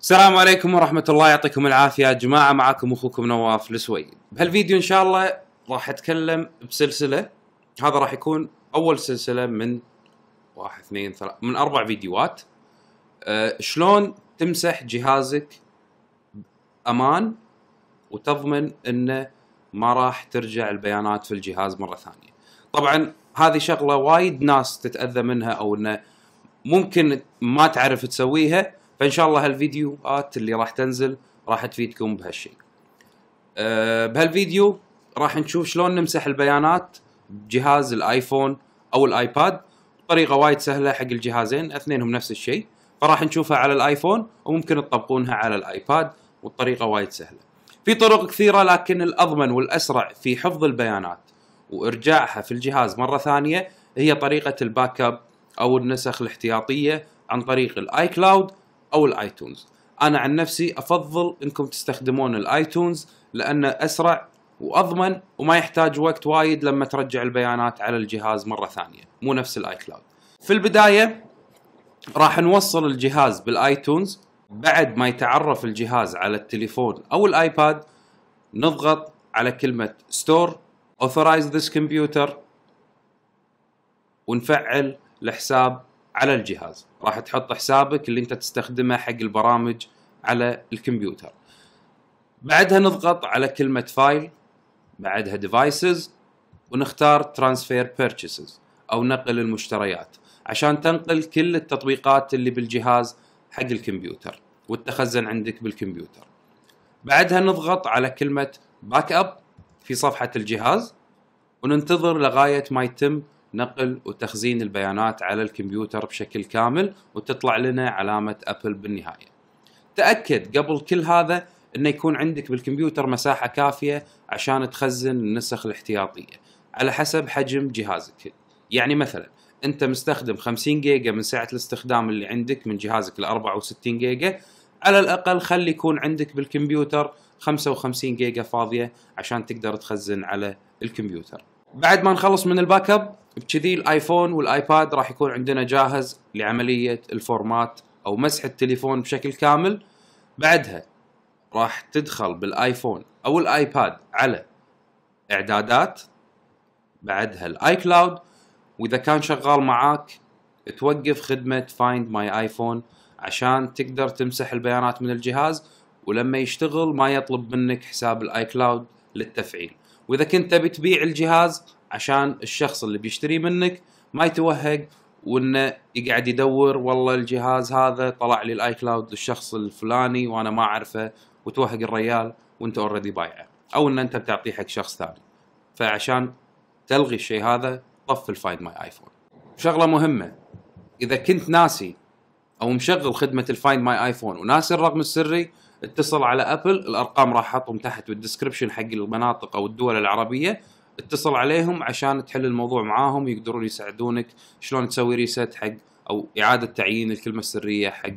السلام عليكم ورحمة الله يعطيكم العافية يا جماعة معاكم أخوكم نواف السويد بهالفيديو إن شاء الله راح أتكلم بسلسلة هذا راح يكون أول سلسلة من واحد اثنين ثلاث من أربع فيديوهات أه شلون تمسح جهازك أمان وتضمن أنه ما راح ترجع البيانات في الجهاز مرة ثانية طبعا هذه شغلة وايد ناس تتأذى منها أو أنه ممكن ما تعرف تسويها فان شاء الله هالفيديوهات اللي راح تنزل راح تفيدكم بهالشيء أه بهالفيديو راح نشوف شلون نمسح البيانات بجهاز الايفون او الايباد طريقه وايد سهله حق الجهازين اثنينهم نفس الشيء فراح نشوفها على الايفون وممكن تطبقونها على الايباد والطريقه وايد سهله في طرق كثيره لكن الاضمن والاسرع في حفظ البيانات وارجاعها في الجهاز مره ثانيه هي طريقه الباك اب او النسخ الاحتياطيه عن طريق الاي كلاود او الايتونز انا عن نفسي افضل انكم تستخدمون الايتونز لانه اسرع واضمن وما يحتاج وقت وايد لما ترجع البيانات على الجهاز مره ثانيه مو نفس الاي كلاود في البدايه راح نوصل الجهاز بالايتونز بعد ما يتعرف الجهاز على التليفون او الايباد نضغط على كلمه ستور authorize this computer ونفعل الحساب على الجهاز راح تحط حسابك اللي انت تستخدمه حق البرامج على الكمبيوتر بعدها نضغط على كلمة فايل بعدها ديفايسز ونختار ترانسفير بيرتشيسز او نقل المشتريات عشان تنقل كل التطبيقات اللي بالجهاز حق الكمبيوتر وتتخزن عندك بالكمبيوتر بعدها نضغط على كلمة باك اب في صفحة الجهاز وننتظر لغاية ما يتم نقل وتخزين البيانات على الكمبيوتر بشكل كامل وتطلع لنا علامة أبل بالنهاية تأكد قبل كل هذا أن يكون عندك بالكمبيوتر مساحة كافية عشان تخزن النسخ الاحتياطية على حسب حجم جهازك يعني مثلا أنت مستخدم 50 جيجا من سعة الاستخدام اللي عندك من جهازك ال 64 جيجا على الأقل خلي يكون عندك بالكمبيوتر 55 جيجا فاضية عشان تقدر تخزن على الكمبيوتر بعد ما نخلص من الباك اب بكذي الايفون والايباد راح يكون عندنا جاهز لعمليه الفورمات او مسح التليفون بشكل كامل بعدها راح تدخل بالايفون او الايباد على اعدادات بعدها الاي كلاود واذا كان شغال معاك توقف خدمه فايند ماي ايفون عشان تقدر تمسح البيانات من الجهاز ولما يشتغل ما يطلب منك حساب الاي كلاود للتفعيل واذا كنت تبي تبيع الجهاز عشان الشخص اللي بيشتري منك ما يتوهق وانه يقعد يدور والله الجهاز هذا طلع لي الاي كلاود للشخص الفلاني وانا ما اعرفه وتوهق الريال وانت اوريدي بايعه او ان انت بتعطيه حق شخص ثاني فعشان تلغي الشيء هذا طف الفايند ماي ايفون شغله مهمه اذا كنت ناسي او مشغل خدمه الفايند ماي ايفون وناسي الرقم السري اتصل على ابل الارقام راح احطهم تحت بالدسكربشن حق المناطق او الدول العربيه اتصل عليهم عشان تحل الموضوع معاهم يقدرون يساعدونك شلون تسوي ريست حق او اعاده تعيين الكلمه السريه حق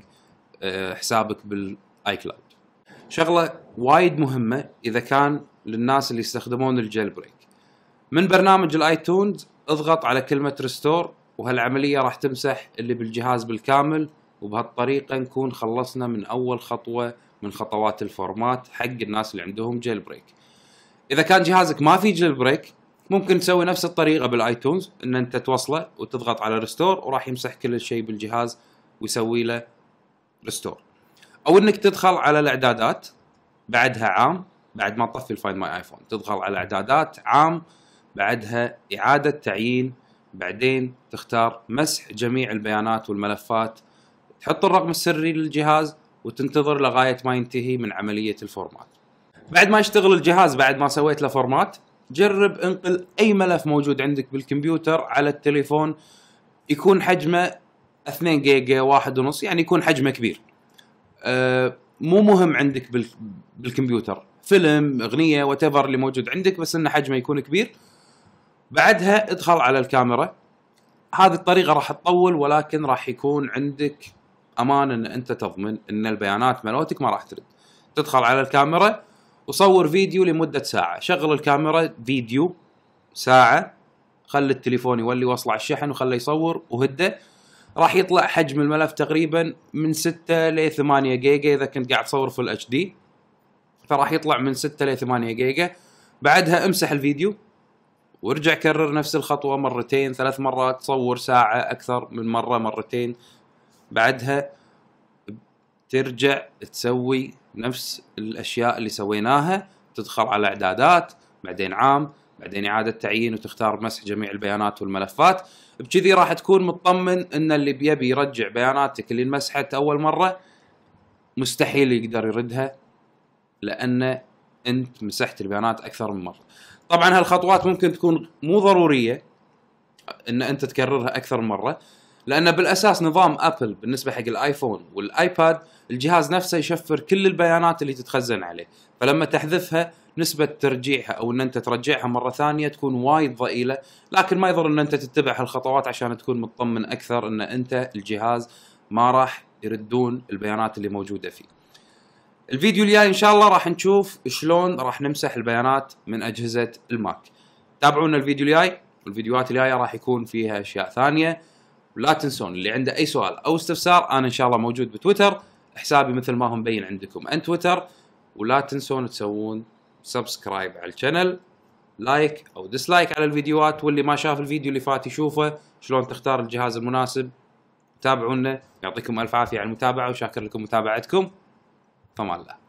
آه، حسابك بالاي كلاود شغله وايد مهمه اذا كان للناس اللي يستخدمون الجيل بريك من برنامج الايتونز اضغط على كلمه ريستور وهالعمليه راح تمسح اللي بالجهاز بالكامل وبهالطريقه نكون خلصنا من اول خطوه من خطوات الفورمات حق الناس اللي عندهم جيل بريك اذا كان جهازك ما في جيل بريك ممكن تسوي نفس الطريقه بالايتونز ان انت توصله وتضغط على ريستور وراح يمسح كل شيء بالجهاز ويسوي له ريستور او انك تدخل على الاعدادات بعدها عام بعد ما تطفي الفايند ماي ايفون تدخل على اعدادات عام بعدها اعاده تعيين بعدين تختار مسح جميع البيانات والملفات تحط الرقم السري للجهاز وتنتظر لغايه ما ينتهي من عمليه الفورمات بعد ما يشتغل الجهاز بعد ما سويت له فورمات جرب انقل اي ملف موجود عندك بالكمبيوتر على التليفون يكون حجمه 2 جيجا واحد ونص يعني يكون حجمه كبير آه، مو مهم عندك بالكمبيوتر فيلم اغنيه وات اللي موجود عندك بس انه حجمه يكون كبير بعدها ادخل على الكاميرا هذه الطريقه راح تطول ولكن راح يكون عندك امان ان انت تضمن ان البيانات ملوتك ما راح ترد تدخل على الكاميرا وصور فيديو لمدة ساعة شغل الكاميرا فيديو ساعة خل التليفون يولي واصل على الشحن وخلي يصور وهده راح يطلع حجم الملف تقريبا من 6 ل 8 جيجا اذا كنت قاعد تصور فل اتش دي فراح يطلع من 6 ل 8 جيجا بعدها امسح الفيديو وارجع كرر نفس الخطوه مرتين ثلاث مرات صور ساعه اكثر من مره مرتين بعدها ترجع تسوي نفس الاشياء اللي سويناها تدخل على اعدادات بعدين عام بعدين اعاده تعيين وتختار مسح جميع البيانات والملفات بكذي راح تكون مطمن ان اللي بيبي يرجع بياناتك اللي انمسحت اول مره مستحيل يقدر يردها لان انت مسحت البيانات اكثر من مره طبعا هالخطوات ممكن تكون مو ضروريه ان انت تكررها اكثر من مره لان بالاساس نظام ابل بالنسبه حق الايفون والايباد الجهاز نفسه يشفر كل البيانات اللي تتخزن عليه فلما تحذفها نسبة ترجيعها او ان انت ترجعها مرة ثانية تكون وايد ضئيلة لكن ما يضر ان انت تتبع هالخطوات عشان تكون مطمن اكثر ان انت الجهاز ما راح يردون البيانات اللي موجودة فيه الفيديو الجاي ان شاء الله راح نشوف شلون راح نمسح البيانات من اجهزة الماك تابعونا الفيديو الجاي والفيديوهات الجاية راح يكون فيها اشياء ثانية ولا تنسون اللي عنده اي سؤال او استفسار انا ان شاء الله موجود بتويتر حسابي مثل ما هو مبين عندكم ان تويتر ولا تنسون تسوون سبسكرايب على القناه لايك او ديسلايك على الفيديوهات واللي ما شاف الفيديو اللي فات يشوفه شلون تختار الجهاز المناسب تابعونا يعطيكم الف عافيه على المتابعه وشاكر لكم متابعتكم فما الله